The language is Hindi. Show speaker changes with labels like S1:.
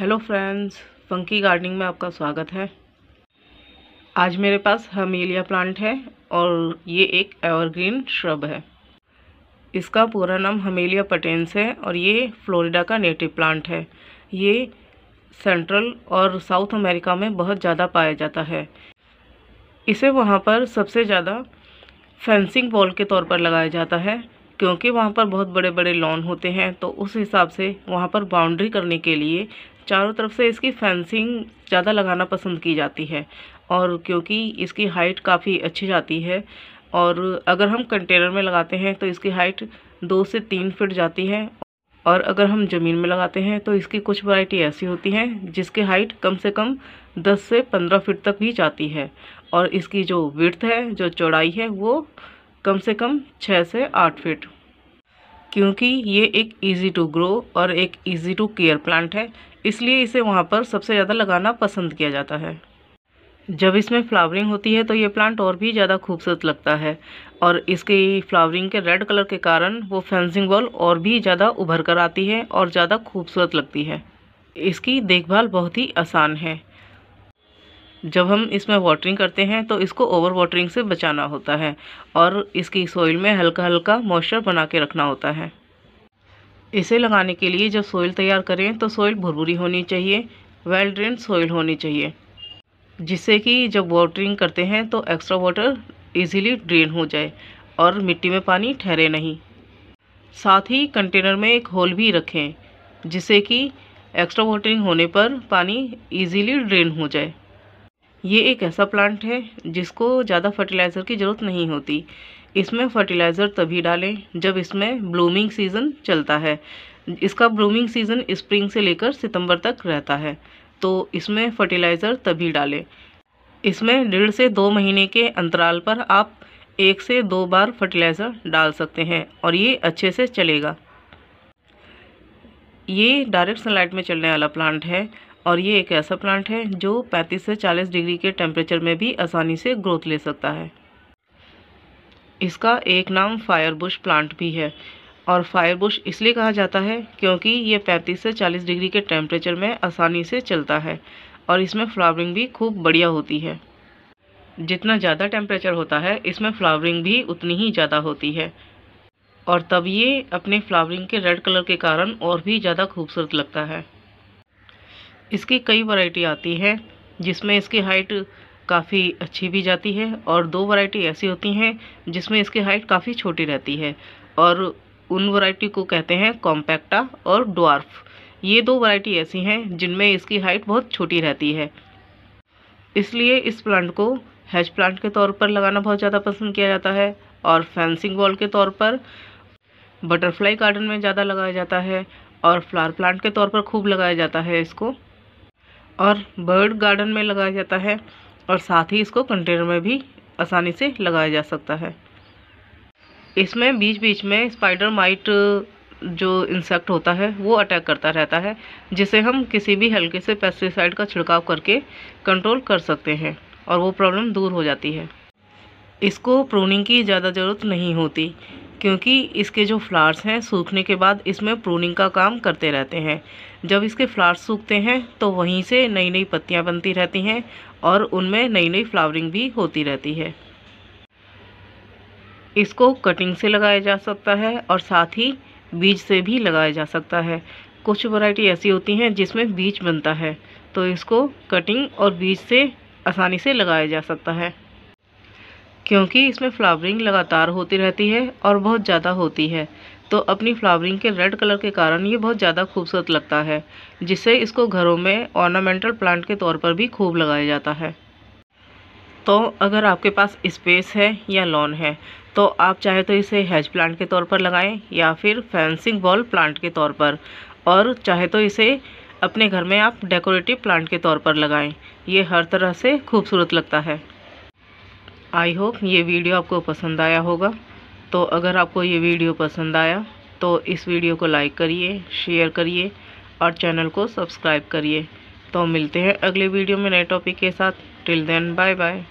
S1: हेलो फ्रेंड्स फंकी गार्डनिंग में आपका स्वागत है आज मेरे पास हमीलिया प्लांट है और ये एक एवरग्रीन श्रब है इसका पूरा नाम हमीलिया पटेंस है और ये फ्लोरिडा का नेटिव प्लांट है ये सेंट्रल और साउथ अमेरिका में बहुत ज़्यादा पाया जाता है इसे वहाँ पर सबसे ज़्यादा फेंसिंग वॉल के तौर पर लगाया जाता है क्योंकि वहाँ पर बहुत बड़े बड़े लॉन होते हैं तो उस हिसाब से वहाँ पर बाउंड्री करने के लिए चारों तरफ से इसकी फेंसिंग ज़्यादा लगाना पसंद की जाती है और क्योंकि इसकी हाइट काफ़ी अच्छी जाती है और अगर हम कंटेनर में लगाते हैं तो इसकी हाइट दो से तीन फिट जाती है और अगर हम ज़मीन में लगाते हैं तो इसकी कुछ वैरायटी ऐसी होती हैं जिसकी हाइट कम से कम 10 से 15 फीट तक भी जाती है और इसकी जो विर्थ है जो चौड़ाई है वो कम से कम 6 से 8 फीट क्योंकि ये एक ईज़ी टू ग्रो और एक ईज़ी टू केयर प्लांट है इसलिए इसे वहाँ पर सबसे ज़्यादा लगाना पसंद किया जाता है जब इसमें फ्लावरिंग होती है तो ये प्लांट और भी ज़्यादा खूबसूरत लगता है और इसके फ्लावरिंग के रेड कलर के कारण वो फेंसिंग वॉल और भी ज़्यादा उभर कर आती है और ज़्यादा खूबसूरत लगती है इसकी देखभाल बहुत ही आसान है जब हम इसमें वाटरिंग करते हैं तो इसको ओवर वाटरिंग से बचाना होता है और इसकी सोइल में हल्का हल्का मॉइस्चर बना के रखना होता है इसे लगाने के लिए जब सोइल तैयार करें तो सोइल भुरभुरी होनी चाहिए वेल ड्रेन सोइल होनी चाहिए जिससे कि जब वाटरिंग करते हैं तो एक्स्ट्रा वाटर ईजीली ड्रेन हो जाए और मिट्टी में पानी ठहरे नहीं साथ ही कंटेनर में एक होल भी रखें जिससे कि एक्स्ट्रा वाटरिंग होने पर पानी इजीली ड्रेन हो जाए ये एक ऐसा प्लांट है जिसको ज़्यादा फर्टिलाइज़र की ज़रूरत नहीं होती इसमें फर्टिलाइज़र तभी डालें जब इसमें ब्लूमिंग सीज़न चलता है इसका ब्लूमिंग सीज़न स्प्रिंग से लेकर सितंबर तक रहता है तो इसमें फर्टिलाइज़र तभी डालें इसमें डेढ़ से दो महीने के अंतराल पर आप एक से दो बार फर्टिलाइज़र डाल सकते हैं और ये अच्छे से चलेगा ये डायरेक्ट सनलाइट में चलने वाला प्लांट है और ये एक ऐसा प्लांट है जो 35 से 40 डिग्री के टेम्परेचर में भी आसानी से ग्रोथ ले सकता है इसका एक नाम फायर बुश प्लांट भी है और फायर बुश इसलिए कहा जाता है क्योंकि ये 35 से 40 डिग्री के टेम्परेचर में आसानी से चलता है और इसमें फ्लावरिंग भी खूब बढ़िया होती है जितना ज़्यादा टेम्परेचर होता है इसमें फ्लावरिंग भी उतनी ही ज़्यादा होती है और तब ये अपने फ्लावरिंग के रेड कलर के कारण और भी ज़्यादा खूबसूरत लगता है इसकी कई वैरायटी आती है जिसमें इसकी हाइट काफ़ी अच्छी भी जाती है और दो वैरायटी ऐसी होती हैं जिसमें इसकी हाइट काफ़ी छोटी रहती है और उन वैरायटी को कहते हैं कॉम्पैक्टा और डॉर्फ ये दो वैरायटी ऐसी हैं जिनमें इसकी हाइट बहुत छोटी रहती है इसलिए इस प्लांट को हैच प्लांट के तौर पर लगाना बहुत ज़्यादा पसंद किया जाता है और फेंसिंग वॉल के तौर पर बटरफ्लाई गार्डन में ज़्यादा लगाया जाता है और फ्लावर प्लांट के तौर पर खूब लगाया जाता है इसको और बर्ड गार्डन में लगाया जाता है और साथ ही इसको कंटेनर में भी आसानी से लगाया जा सकता है इसमें बीच बीच में स्पाइडर माइट जो इंसेक्ट होता है वो अटैक करता रहता है जिसे हम किसी भी हल्के से पेस्टिसाइड का छिड़काव करके कंट्रोल कर सकते हैं और वो प्रॉब्लम दूर हो जाती है इसको प्रोनिंग की ज़्यादा ज़रूरत नहीं होती क्योंकि इसके जो फ्लावर्स हैं सूखने के बाद इसमें प्रूनिंग का काम करते रहते हैं जब इसके फ्लावर्स सूखते हैं तो वहीं से नई नई पत्तियाँ बनती रहती हैं और उनमें नई नई फ्लावरिंग भी होती रहती है इसको कटिंग से लगाया जा सकता है और साथ ही बीज से भी लगाया जा सकता है कुछ वैरायटी ऐसी होती हैं जिसमें बीज बनता है तो इसको कटिंग और बीज से आसानी से लगाया जा सकता है क्योंकि इसमें फ्लावरिंग लगातार होती रहती है और बहुत ज़्यादा होती है तो अपनी फ्लावरिंग के रेड कलर के कारण ये बहुत ज़्यादा खूबसूरत लगता है जिससे इसको घरों में ऑर्नामेंटल प्लांट के तौर पर भी खूब लगाया जाता है तो अगर आपके पास स्पेस है या लॉन है तो आप चाहे तो इसे हैज प्लांट के तौर पर लगाएं या फिर फैंसिंग बॉल प्लांट के तौर पर और चाहे तो इसे अपने घर में आप डेकोरेटिव प्लांट के तौर पर लगाएं ये हर तरह से खूबसूरत लगता है आई होप ये वीडियो आपको पसंद आया होगा तो अगर आपको ये वीडियो पसंद आया तो इस वीडियो को लाइक करिए शेयर करिए और चैनल को सब्सक्राइब करिए तो मिलते हैं अगले वीडियो में नए टॉपिक के साथ टिल देन बाय बाय